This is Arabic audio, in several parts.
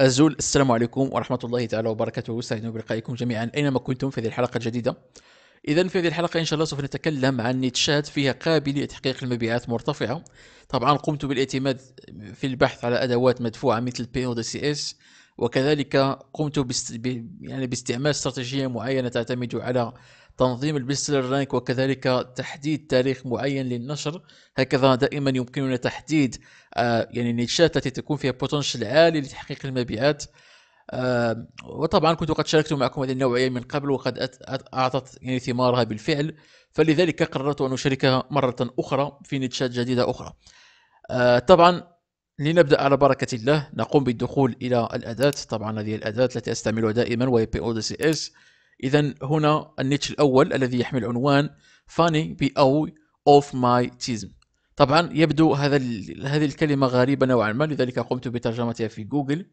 أزول السلام عليكم ورحمة الله تعالى وبركاته سعيد بلقائكم جميعا أينما كنتم في هذه الحلقة الجديدة إذا في هذه الحلقة إن شاء الله سوف نتكلم عن نيتشات فيها قابلية تحقيق المبيعات مرتفعة طبعا قمت بالاعتماد في البحث على أدوات مدفوعة مثل بي او دي سي اس وكذلك قمت يعني باستعمال استراتيجية معينة تعتمد على تنظيم البستلر رانك وكذلك تحديد تاريخ معين للنشر هكذا دائما يمكننا تحديد آه، يعني النيتشات التي تكون فيها بوتنشل عالي لتحقيق المبيعات آه، وطبعا كنت قد شاركت معكم هذه النوعيه من قبل وقد اعطت يعني ثمارها بالفعل فلذلك قررت ان اشاركها مره اخرى في نيتشات جديده اخرى آه، طبعا لنبدا على بركه الله نقوم بالدخول الى الاداه طبعا هذه الاداه التي استعملها دائما وهي بي او دي سي اس إذا هنا النيتش الأول الذي يحمل عنوان فاني بي أو أوف ماي تيزم طبعا يبدو هذا هذه الكلمة غريبة نوعا ما لذلك قمت بترجمتها في جوجل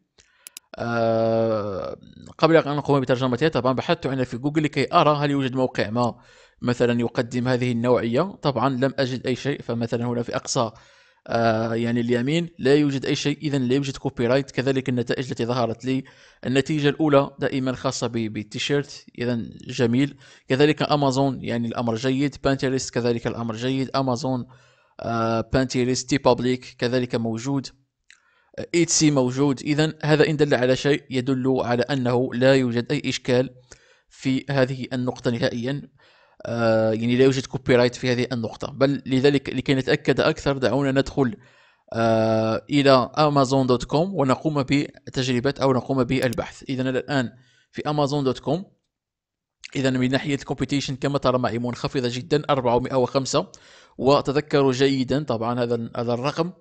آه قبل أن أقوم بترجمتها طبعا بحثت عنها في جوجل لكي أرى هل يوجد موقع ما مثلا يقدم هذه النوعية طبعا لم أجد أي شيء فمثلا هنا في أقصى آه، يعني اليمين لا يوجد أي شيء إذا لا يوجد كوبي رايت كذلك النتائج التي ظهرت لي النتيجة الأولى دائما خاصة بالتيشيرت إذا جميل كذلك أمازون يعني الأمر جيد بانتيريست كذلك الأمر جيد أمازون بانتيريست تي بابليك كذلك موجود ايتسي موجود اذا هذا ان دل على شيء يدل على انه لا يوجد اي اشكال في هذه النقطه نهائيا آه، يعني لا يوجد كوبي رايت في هذه النقطة بل لذلك لكي نتأكد أكثر دعونا ندخل آه إلى أمازون دوت كوم ونقوم بتجربة أو نقوم بالبحث إذا الآن في أمازون دوت كوم إذا من ناحية الكومبيتيشن كما ترى معي منخفضة جدا 405 وتذكروا جيدا طبعا هذا هذا الرقم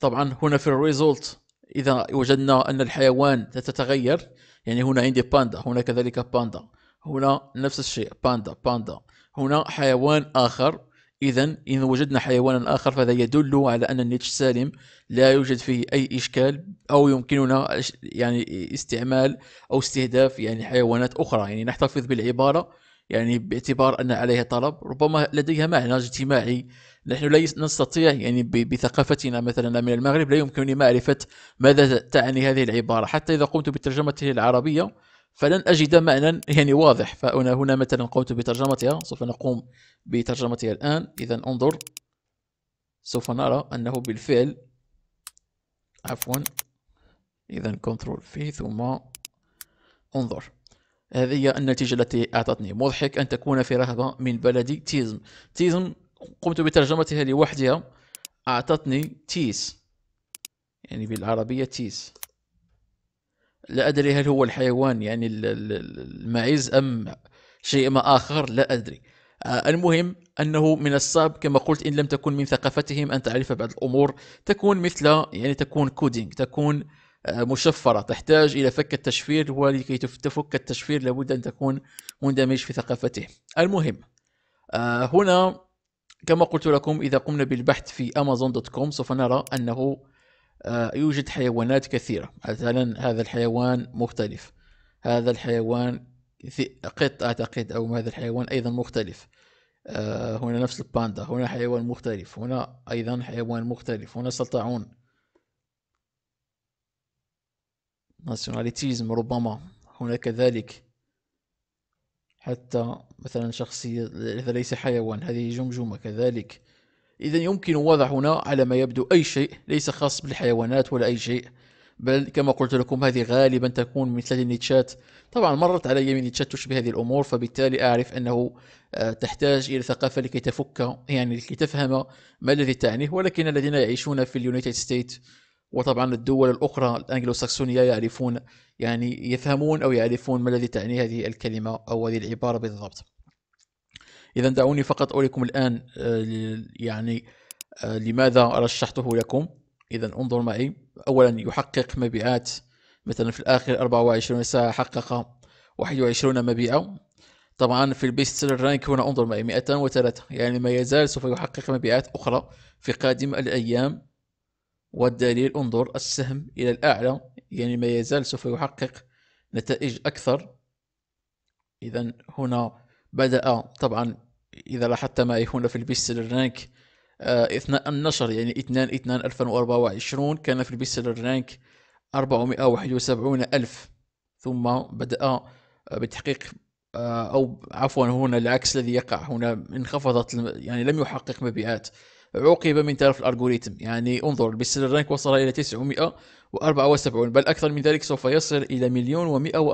طبعا هنا في الريزولت إذا وجدنا أن الحيوان تتغير يعني هنا عندي باندا هنا كذلك باندا هنا نفس الشيء باندا باندا هنا حيوان آخر إذا إن وجدنا حيوانا آخر فهذا يدل على أن النيتش سالم لا يوجد فيه أي إشكال أو يمكننا يعني استعمال أو استهداف يعني حيوانات أخرى يعني نحتفظ بالعبارة يعني باعتبار أن عليها طلب ربما لديها معنى اجتماعي نحن لا نستطيع يعني بثقافتنا مثلا من المغرب لا يمكنني معرفة ماذا تعني هذه العبارة حتى إذا قمت بترجمتها العربية فلن أجد معنى يعني واضح فأنا هنا مثلا قمت بترجمتها سوف نقوم بترجمتها الآن إذا انظر سوف نرى أنه بالفعل عفوا إذا كنترول في ثم انظر هذه هي النتيجة التي أعطتني مضحك أن تكون في رهبة من بلدي تيزم تيزم قمت بترجمتها لوحدها أعطتني تيس يعني بالعربية تيس لا أدري هل هو الحيوان يعني المعز أم شيء ما آخر لا أدري آه، المهم أنه من الصعب كما قلت إن لم تكن من ثقافتهم أن تعرف بعض الأمور تكون مثل يعني تكون كودينج تكون آه، مشفرة تحتاج إلى فك التشفير ولكي تفك التشفير لابد أن تكون مندمج في ثقافته المهم آه، هنا كما قلت لكم إذا قمنا بالبحث في أمازون دوت كوم سوف نرى أنه آه، يوجد حيوانات كثيرة مثلا هذا الحيوان مختلف هذا الحيوان قط أعتقد أو هذا الحيوان أيضا مختلف آه، هنا نفس الباندا هنا حيوان مختلف هنا أيضا حيوان مختلف هنا سلطعون ناسيوناليتيزم ربما هنا كذلك حتى مثلا شخصية ليس حيوان هذه جمجمة كذلك إذا يمكن وضع هنا على ما يبدو أي شيء ليس خاص بالحيوانات ولا أي شيء بل كما قلت لكم هذه غالبا تكون مثل النيتشات طبعا مرت علي من نيتشات تشبه هذه الأمور فبالتالي أعرف أنه آه، تحتاج إلى ثقافة لكي تفك يعني لكي تفهم ما الذي تعنيه ولكن الذين يعيشون في اليونايتد ستيت وطبعا الدول الأخرى ساكسونية يعرفون يعني يفهمون أو يعرفون ما الذي تعنيه هذه الكلمة أو هذه العبارة بالضبط إذا دعوني فقط أريكم الآن آه، يعني آه، لماذا رشحته لكم إذا انظر معي أولا يحقق مبيعات مثلا في الآخر 24 ساعة حقق 21 مبيعة طبعا في البيست سيلر رانك هنا انظر معي 203 يعني ما يزال سوف يحقق مبيعات أخرى في قادم الأيام والدليل انظر السهم إلى الأعلى يعني ما يزال سوف يحقق نتائج أكثر إذا هنا بدأ طبعا اذا لاحظت ما يكون في البيست سيلر رانك آه، اثناء النشر يعني 2 2 2024 كان في البيست سيلر رانك 471 ألف ثم بدأ آه، بتحقيق آه، أو عفوا هنا العكس الذي يقع هنا انخفضت يعني لم يحقق مبيعات عوقب من طرف الالغوريتم يعني انظر البيستسيلر رانك وصل الى 974 بل اكثر من ذلك سوف يصل الى مليون و134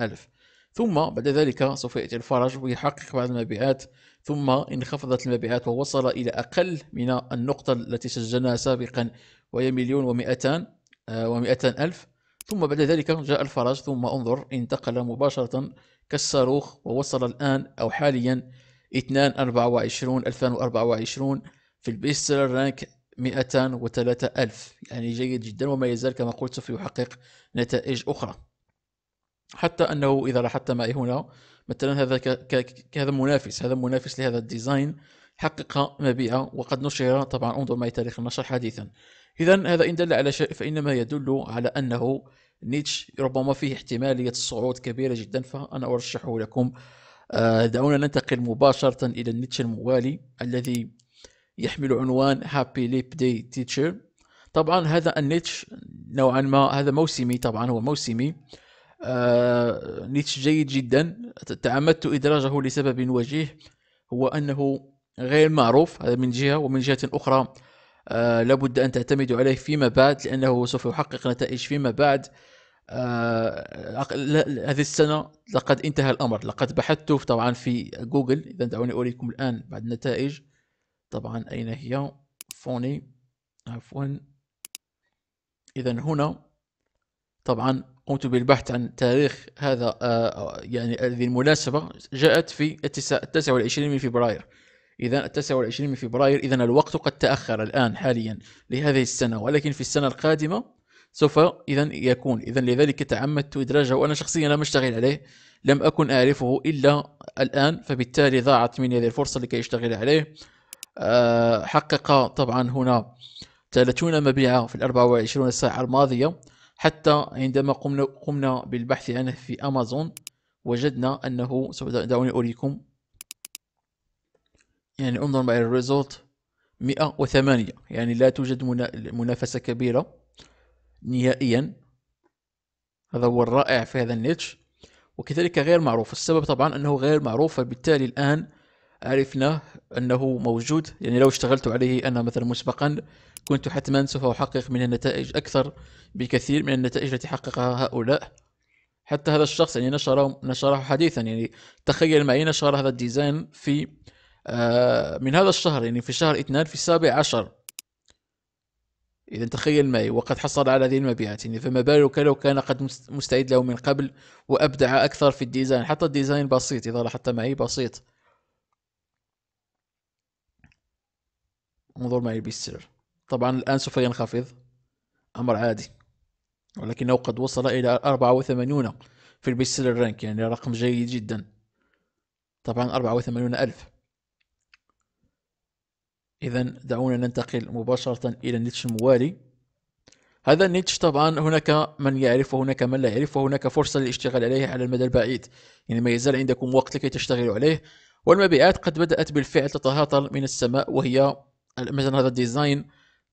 الف ثم بعد ذلك سوف يأتي الفرج ويحقق بعض المبيعات ثم انخفضت المبيعات ووصل إلى أقل من النقطة التي سجلناها سابقا وهي مليون ومئتان آه، ومئتان ألف ثم بعد ذلك جاء الفرج ثم انظر انتقل مباشرة كالصاروخ ووصل الآن أو حاليا 2 24 2024 في البيست سيلر رانك 203 ألف يعني جيد جدا وما يزال كما قلت سوف يحقق نتائج أخرى حتى انه اذا لاحظت معي هنا مثلا هذا كهذا منافس هذا منافس لهذا الديزاين حقق مبيعه وقد نشر طبعا انظر معي تاريخ النشر حديثا اذا هذا ان دل على شيء فانما يدل على انه نيتش ربما فيه احتماليه الصعود كبيره جدا فانا ارشحه لكم آه، دعونا ننتقل مباشره الى النيتش الموالي الذي يحمل عنوان هابي ليب داي تيتشر طبعا هذا النيتش نوعا ما هذا موسمي طبعا هو موسمي آه، نيتش جيد جدا تعمدت إدراجه لسبب وجيه هو أنه غير معروف هذا من جهة ومن جهة أخرى آه لابد أن تعتمدوا عليه فيما بعد لأنه سوف يحقق نتائج فيما بعد آه هذه السنة لقد انتهى الأمر لقد بحثت طبعا في جوجل إذا دعوني أريكم الآن بعد النتائج طبعا أين هي فوني عفوا إذا هنا طبعا قمت بالبحث عن تاريخ هذا آه، آه، يعني هذه المناسبة جاءت في 29 من فبراير إذا 29 من فبراير إذا الوقت قد تأخر الآن حاليا لهذه السنة ولكن في السنة القادمة سوف إذا يكون إذا لذلك تعمدت إدراجه وأنا شخصيا لم أشتغل عليه لم أكن أعرفه إلا الآن فبالتالي ضاعت مني هذه الفرصة لكي أشتغل عليه آه، حقق طبعا هنا 30 مبيعة في ال 24 ساعة الماضية حتى عندما قمنا قمنا بالبحث عنه في امازون وجدنا انه سوف دعوني اريكم يعني انظر معي الريزولت 108 يعني لا توجد منافسه كبيره نهائيا هذا هو الرائع في هذا النيتش وكذلك غير معروف السبب طبعا انه غير معروف فبالتالي الان عرفنا انه موجود يعني لو اشتغلت عليه انا مثلا مسبقا كنت حتما سوف أحقق من النتائج أكثر بكثير من النتائج التي حققها هؤلاء حتى هذا الشخص يعني نشره نشره حديثا يعني تخيل معي نشر هذا الديزاين في آه، من هذا الشهر يعني في شهر اثنان في السابع عشر إذا تخيل معي وقد حصل على هذه المبيعات يعني فما بالك لو كان قد مستعد له من قبل وأبدع أكثر في الديزاين حتى الديزاين بسيط إذا لاحظت معي بسيط انظر معي بالسر طبعا الآن سوف ينخفض أمر عادي ولكنه قد وصل إلى 84 في البيست سيلر رانك يعني رقم جيد جدا طبعا 84 ألف إذا دعونا ننتقل مباشرة إلى النيتش الموالي هذا النيتش طبعا هناك من يعرفه هناك من لا يعرفه وهناك فرصة للاشتغال عليه على المدى البعيد يعني ما يزال عندكم وقت لكي تشتغلوا عليه والمبيعات قد بدأت بالفعل تتهاطل من السماء وهي مثلا هذا الديزاين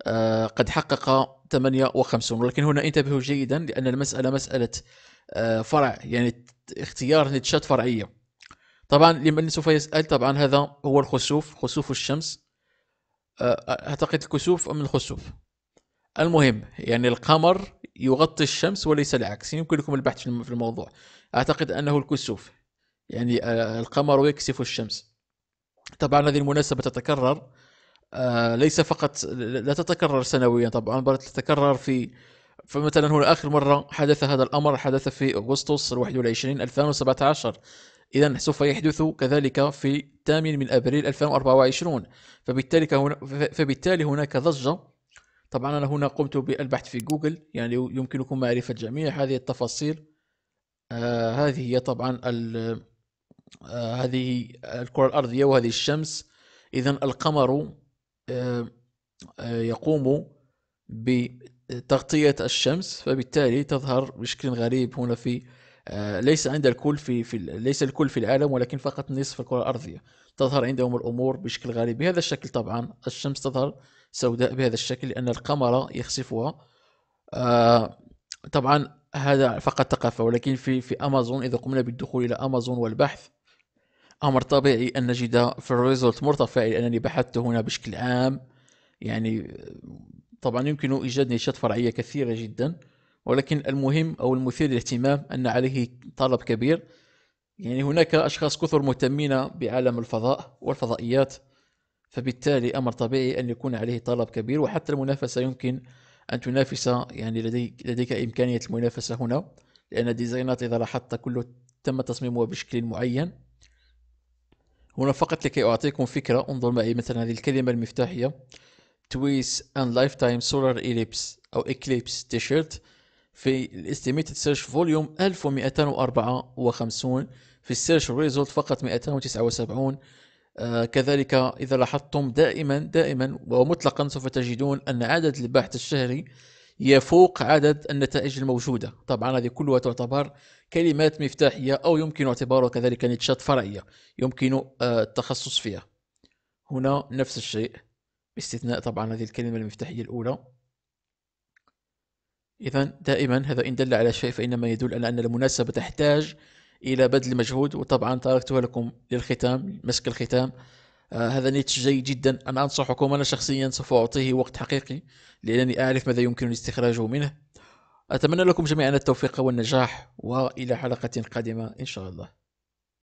آه، قد حقق 58 ولكن هنا انتبهوا جيدا لأن المسألة مسألة آه، فرع يعني اختيار نتشات فرعية طبعا لمن سوف يسأل طبعا هذا هو الخسوف خسوف الشمس آه، أعتقد الكسوف أم الخسوف المهم يعني القمر يغطي الشمس وليس العكس يمكنكم البحث في الموضوع أعتقد أنه الكسوف يعني القمر يكسف الشمس طبعا هذه المناسبة تتكرر آه، ليس فقط لا تتكرر سنويا طبعا بل تتكرر في فمثلا هنا اخر مره حدث هذا الامر حدث في اغسطس 21 2017 اذا سوف يحدث كذلك في 8 من ابريل 2024 فبالتالي هنا فبالتالي هناك ضجه طبعا انا هنا قمت بالبحث في جوجل يعني يمكنكم معرفه جميع هذه التفاصيل آه هذه هي طبعا آه هذه الكره الارضيه وهذه الشمس اذا القمر آه، آه، يقوم بتغطية الشمس فبالتالي تظهر بشكل غريب هنا في آه، ليس عند الكل في, في ليس الكل في العالم ولكن فقط نصف الكرة الأرضية تظهر عندهم الأمور بشكل غريب بهذا الشكل طبعا الشمس تظهر سوداء بهذا الشكل لأن القمر يخسفها طبعا هذا فقط ثقافة ولكن في في أمازون إذا قمنا بالدخول إلى أمازون والبحث امر طبيعي ان نجد في الريزولت مرتفع لانني بحثت هنا بشكل عام يعني طبعا يمكن ايجاد نشاط فرعيه كثيره جدا ولكن المهم او المثير للاهتمام ان عليه طلب كبير يعني هناك اشخاص كثر مهتمين بعالم الفضاء والفضائيات فبالتالي امر طبيعي ان يكون عليه طلب كبير وحتى المنافسه يمكن ان تنافس يعني لديك لديك امكانيه المنافسه هنا لان الديزاينات اذا لاحظت كله تم تصميمها بشكل معين هنا فقط لكي أعطيكم فكرة انظر معي مثلا هذه الكلمة المفتاحية تويس and lifetime solar اليبس أو eclipse شيرت في الاستيميتد سيرش فوليوم 1254 في السيرش ريزولت فقط 279 آه كذلك إذا لاحظتم دائما دائما ومطلقا سوف تجدون أن عدد البحث الشهري يفوق عدد النتائج الموجودة طبعا هذه كلها تعتبر كلمات مفتاحية أو يمكن اعتبارها كذلك نيتشات فرعية يمكن آه، التخصص فيها هنا نفس الشيء باستثناء طبعا هذه الكلمة المفتاحية الأولى إذا دائما هذا إن دل على شيء فإنما يدل على أن المناسبة تحتاج إلى بذل مجهود وطبعا تركتها لكم للختام مسك الختام آه، هذا نيتش جيد جدا أنا أنصحكم أنا شخصيا سوف أعطيه وقت حقيقي لأنني أعرف ماذا يمكنني استخراجه منه أتمنى لكم جميعا التوفيق والنجاح وإلى حلقة قادمة إن شاء الله